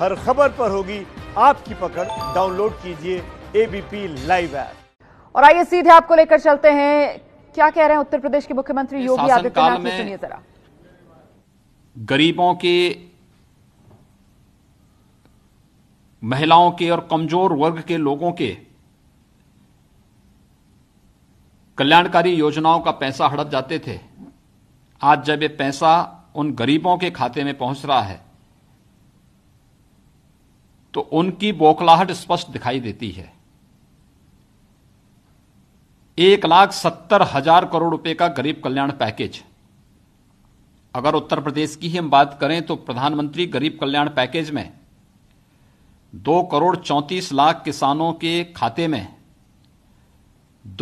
हर खबर पर होगी आपकी पकड़ डाउनलोड कीजिए एबीपी लाइव ऐप और आइए सीधे आपको लेकर चलते हैं क्या कह रहे हैं उत्तर प्रदेश के मुख्यमंत्री योगी आदित्यनाथ सुनिए जरा गरीबों के महिलाओं के और कमजोर वर्ग के लोगों के कल्याणकारी योजनाओं का पैसा हड़प जाते थे आज जब ये पैसा उन गरीबों के खाते में पहुंच रहा है तो उनकी बौखलाहट स्पष्ट दिखाई देती है एक लाख सत्तर हजार करोड़ रुपए का गरीब कल्याण पैकेज अगर उत्तर प्रदेश की ही हम बात करें तो प्रधानमंत्री गरीब कल्याण पैकेज में दो करोड़ चौंतीस लाख किसानों के खाते में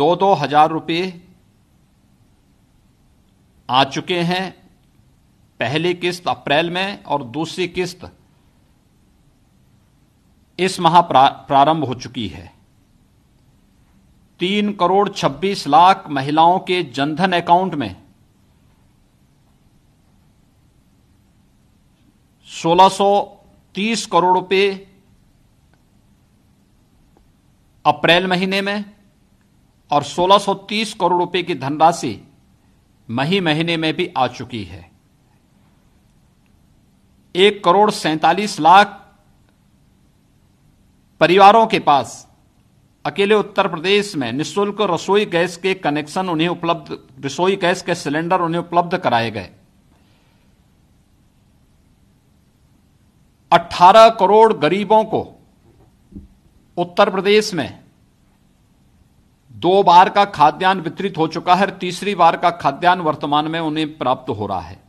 दो दो हजार रुपये आ चुके हैं पहली किस्त अप्रैल में और दूसरी किस्त इस माह प्रारंभ हो चुकी है तीन करोड़ छब्बीस लाख महिलाओं के जनधन अकाउंट में सोलह तीस करोड़ रुपए अप्रैल महीने में और 1630 करोड़ रुपए की धनराशि मही महीने में भी आ चुकी है एक करोड़ सैंतालीस लाख परिवारों के पास अकेले उत्तर प्रदेश में निशुल्क रसोई गैस के कनेक्शन उन्हें उपलब्ध रसोई गैस के सिलेंडर उन्हें उपलब्ध कराए गए 18 करोड़ गरीबों को उत्तर प्रदेश में दो बार का खाद्यान्न वितरित हो चुका है और तीसरी बार का खाद्यान्न वर्तमान में उन्हें प्राप्त हो रहा है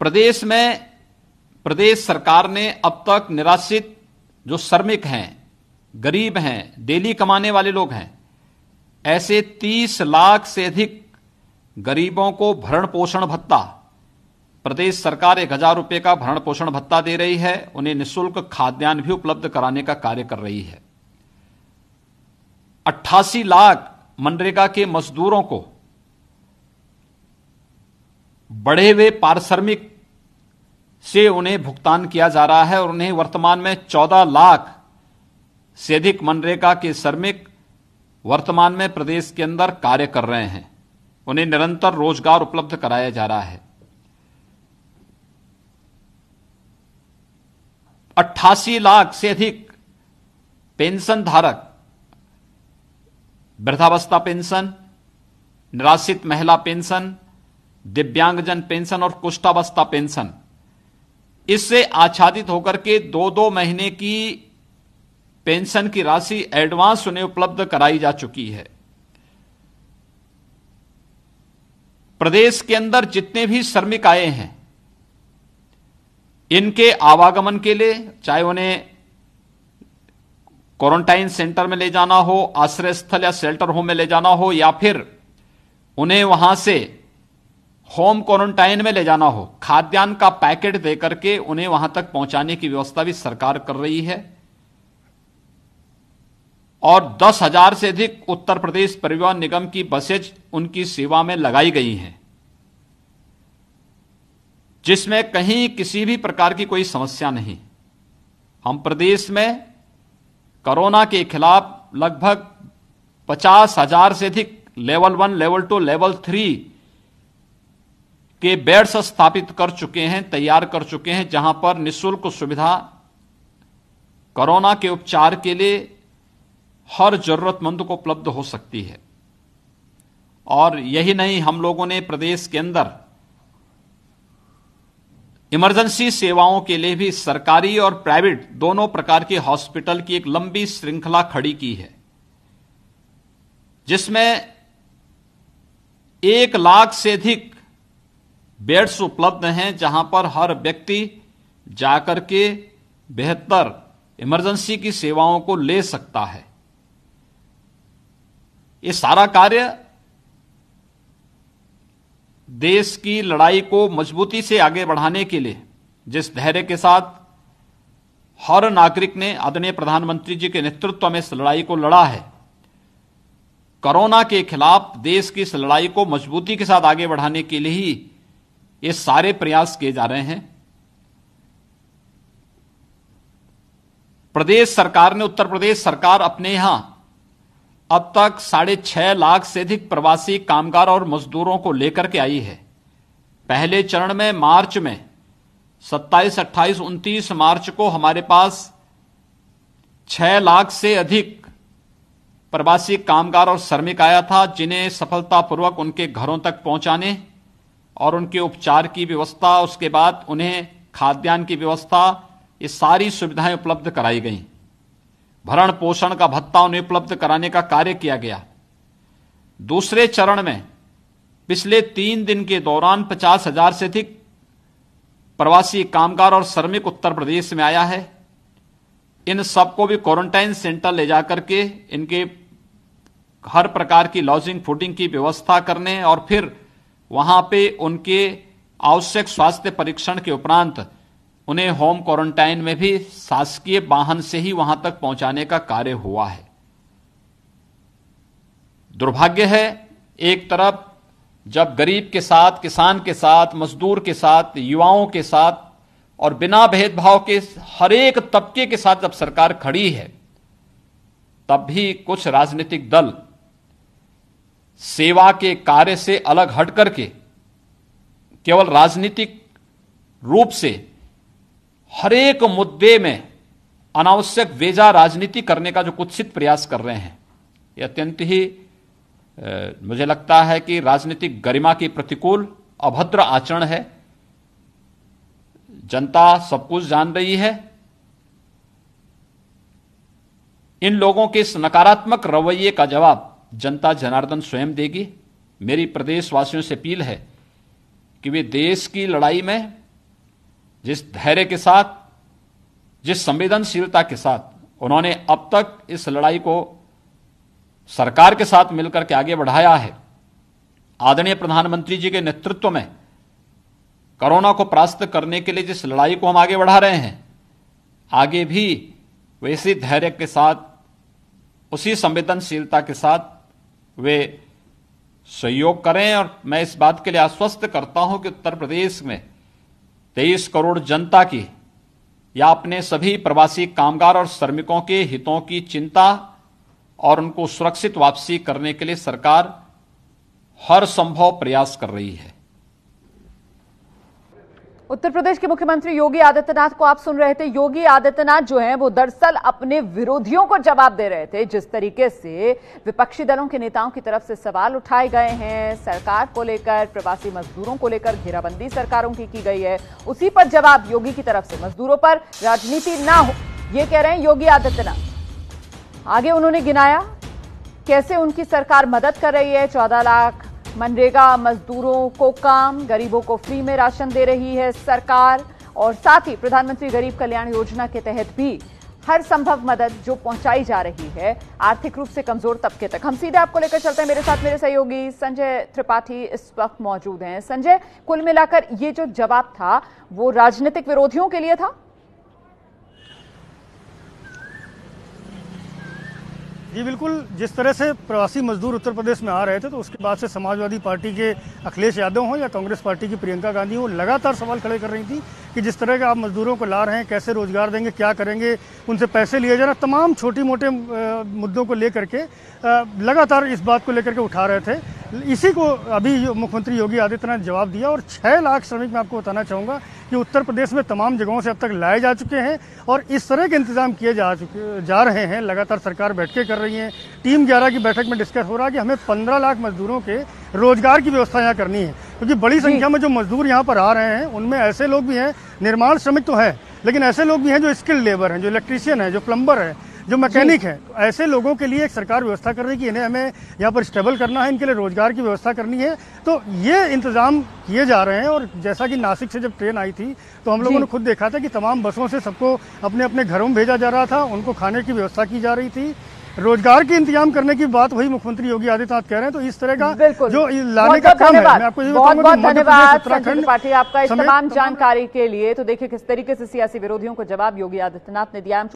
प्रदेश में प्रदेश सरकार ने अब तक निराश्रित जो श्रमिक हैं गरीब हैं डेली कमाने वाले लोग हैं ऐसे 30 लाख से अधिक गरीबों को भरण पोषण भत्ता प्रदेश सरकार एक हजार रुपये का भरण पोषण भत्ता दे रही है उन्हें निशुल्क खाद्यान्न भी उपलब्ध कराने का कार्य कर रही है 88 लाख मनरेगा के मजदूरों को बढ़े हुए पारिश्रमिक से उन्हें भुगतान किया जा रहा है और उन्हें वर्तमान में चौदह लाख से अधिक मनरेगा के श्रमिक वर्तमान में प्रदेश के अंदर कार्य कर रहे हैं उन्हें निरंतर रोजगार उपलब्ध कराया जा रहा है अट्ठासी लाख से अधिक पेंशन धारक वृद्धावस्था पेंशन निराश्रित महिला पेंशन दिव्यांगजन पेंशन और कुष्ठावस्था पेंशन इससे आच्छादित होकर के दो दो महीने की पेंशन की राशि एडवांस उन्हें उपलब्ध कराई जा चुकी है प्रदेश के अंदर जितने भी श्रमिक आए हैं इनके आवागमन के लिए चाहे उन्हें क्वारंटाइन सेंटर में ले जाना हो आश्रय स्थल या शेल्टर होम में ले जाना हो या फिर उन्हें वहां से होम क्वारंटाइन में ले जाना हो खाद्यान्न का पैकेट दे करके उन्हें वहां तक पहुंचाने की व्यवस्था भी सरकार कर रही है और दस हजार से अधिक उत्तर प्रदेश परिवहन निगम की बसेज उनकी सेवा में लगाई गई हैं जिसमें कहीं किसी भी प्रकार की कोई समस्या नहीं हम प्रदेश में कोरोना के खिलाफ लगभग पचास हजार से अधिक level one level two level three के बेड्स स्थापित कर चुके हैं तैयार कर चुके हैं जहां पर निशुल्क सुविधा कोरोना के उपचार के लिए हर जरूरतमंद को उपलब्ध हो सकती है और यही नहीं हम लोगों ने प्रदेश के अंदर इमरजेंसी सेवाओं के लिए भी सरकारी और प्राइवेट दोनों प्रकार के हॉस्पिटल की एक लंबी श्रृंखला खड़ी की है जिसमें एक लाख से अधिक बेड्स उपलब्ध हैं जहां पर हर व्यक्ति जाकर के बेहतर इमरजेंसी की सेवाओं को ले सकता है ये सारा कार्य देश की लड़ाई को मजबूती से आगे बढ़ाने के लिए जिस धैर्य के साथ हर नागरिक ने आदरणीय प्रधानमंत्री जी के नेतृत्व में इस लड़ाई को लड़ा है कोरोना के खिलाफ देश की इस लड़ाई को मजबूती के साथ आगे बढ़ाने के लिए ही ये सारे प्रयास किए जा रहे हैं प्रदेश सरकार ने उत्तर प्रदेश सरकार अपने यहां अब तक साढ़े छह लाख से अधिक प्रवासी कामगार और मजदूरों को लेकर के आई है पहले चरण में मार्च में 27, 28, 29 मार्च को हमारे पास छह लाख से अधिक प्रवासी कामगार और श्रमिक आया था जिन्हें सफलतापूर्वक उनके घरों तक पहुंचाने और उनके उपचार की व्यवस्था उसके बाद उन्हें खाद्यान्न की व्यवस्था ये सारी सुविधाएं उपलब्ध कराई गई भरण पोषण का भत्ता उन्हें उपलब्ध कराने का कार्य किया गया दूसरे चरण में पिछले तीन दिन के दौरान पचास हजार से अधिक प्रवासी कामगार और श्रमिक उत्तर प्रदेश में आया है इन सबको भी क्वारंटाइन सेंटर ले जाकर के इनके हर प्रकार की लॉजिंग फूडिंग की व्यवस्था करने और फिर वहां पे उनके आवश्यक स्वास्थ्य परीक्षण के उपरांत उन्हें होम क्वारंटाइन में भी शासकीय वाहन से ही वहां तक पहुंचाने का कार्य हुआ है दुर्भाग्य है एक तरफ जब गरीब के साथ किसान के साथ मजदूर के साथ युवाओं के साथ और बिना भेदभाव के हर एक तबके के साथ जब सरकार खड़ी है तब भी कुछ राजनीतिक दल सेवा के कार्य से अलग हट करके केवल राजनीतिक रूप से हरेक मुद्दे में अनावश्यक वेजा राजनीति करने का जो कुत्सित प्रयास कर रहे हैं ये अत्यंत ही ए, मुझे लगता है कि राजनीतिक गरिमा की प्रतिकूल अभद्र आचरण है जनता सब कुछ जान रही है इन लोगों के इस नकारात्मक रवैये का जवाब जनता जनार्दन स्वयं देगी मेरी प्रदेशवासियों से अपील है कि वे देश की लड़ाई में जिस धैर्य के साथ जिस संवेदनशीलता के साथ उन्होंने अब तक इस लड़ाई को सरकार के साथ मिलकर के आगे बढ़ाया है आदरणीय प्रधानमंत्री जी के नेतृत्व में कोरोना को परास्त करने के लिए जिस लड़ाई को हम आगे बढ़ा रहे हैं आगे भी वैसी धैर्य के साथ उसी संवेदनशीलता के साथ वे सहयोग करें और मैं इस बात के लिए आश्वस्त करता हूं कि उत्तर प्रदेश में तेईस करोड़ जनता की या अपने सभी प्रवासी कामगार और श्रमिकों के हितों की चिंता और उनको सुरक्षित वापसी करने के लिए सरकार हर संभव प्रयास कर रही है उत्तर प्रदेश के मुख्यमंत्री योगी आदित्यनाथ को आप सुन रहे थे योगी आदित्यनाथ जो हैं वो दरअसल अपने विरोधियों को जवाब दे रहे थे जिस तरीके से विपक्षी दलों के नेताओं की तरफ से सवाल उठाए गए हैं सरकार को लेकर प्रवासी मजदूरों को लेकर घेराबंदी सरकारों की की गई है उसी पर जवाब योगी की तरफ से मजदूरों पर राजनीति ना हो ये कह रहे हैं योगी आदित्यनाथ आगे उन्होंने गिनाया कैसे उनकी सरकार मदद कर रही है चौदह लाख मनरेगा मजदूरों को काम गरीबों को फ्री में राशन दे रही है सरकार और साथ ही प्रधानमंत्री गरीब कल्याण योजना के तहत भी हर संभव मदद जो पहुंचाई जा रही है आर्थिक रूप से कमजोर तबके तक हम सीधे आपको लेकर चलते हैं मेरे साथ मेरे सहयोगी संजय त्रिपाठी इस वक्त मौजूद हैं संजय कुल मिलाकर ये जो जवाब था वो राजनीतिक विरोधियों के लिए था जी बिल्कुल जिस तरह से प्रवासी मजदूर उत्तर प्रदेश में आ रहे थे तो उसके बाद से समाजवादी पार्टी के अखिलेश यादव हों या कांग्रेस पार्टी की प्रियंका गांधी हों लगातार सवाल खड़े कर रही थी कि जिस तरह के आप मजदूरों को ला रहे हैं कैसे रोज़गार देंगे क्या करेंगे उनसे पैसे लिए जा रहे तमाम छोटी मोटे मुद्दों को लेकर के लगातार इस बात को लेकर के उठा रहे थे इसी को अभी मुख्यमंत्री योगी आदित्यनाथ जवाब दिया और छः लाख श्रमिक मैं आपको बताना चाहूँगा कि उत्तर प्रदेश में तमाम जगहों से अब तक लाए जा चुके हैं और इस तरह के इंतजाम किए जा चुके जा रहे हैं लगातार सरकार बैठकें कर रही है टीम ग्यारह की बैठक में डिस्कस हो रहा है कि हमें पंद्रह लाख मजदूरों के रोजगार की व्यवस्था यहाँ करनी है क्योंकि बड़ी संख्या में जो मजदूर यहाँ पर आ रहे हैं उनमें ऐसे लोग भी हैं निर्माण श्रमिक तो हैं लेकिन ऐसे लोग भी हैं जो स्किल्ड लेबर हैं जो इलेक्ट्रीशियन है जो प्लम्बर हैं जो मैकेनिक है तो ऐसे लोगों के लिए एक सरकार व्यवस्था कर रही है कि इन्हें हमें यहाँ पर स्टेबल करना है इनके लिए रोजगार की व्यवस्था करनी है तो ये इंतजाम किए जा रहे हैं और जैसा कि नासिक से जब ट्रेन आई थी तो हम लोगों ने खुद देखा था कि तमाम बसों से सबको अपने अपने घरों में भेजा जा रहा था उनको खाने की व्यवस्था की जा रही थी रोजगार के इंतजाम करने की बात वही मुख्यमंत्री योगी आदित्यनाथ कह रहे हैं तो इस तरह का जो लाने का काम है मैं आपको बहुत बहुत धन्यवाद त्रिपाठी आपका इस तमाम जानकारी के लिए तो देखिए किस तरीके से सियासी विरोधियों को जवाब योगी आदित्यनाथ ने दिया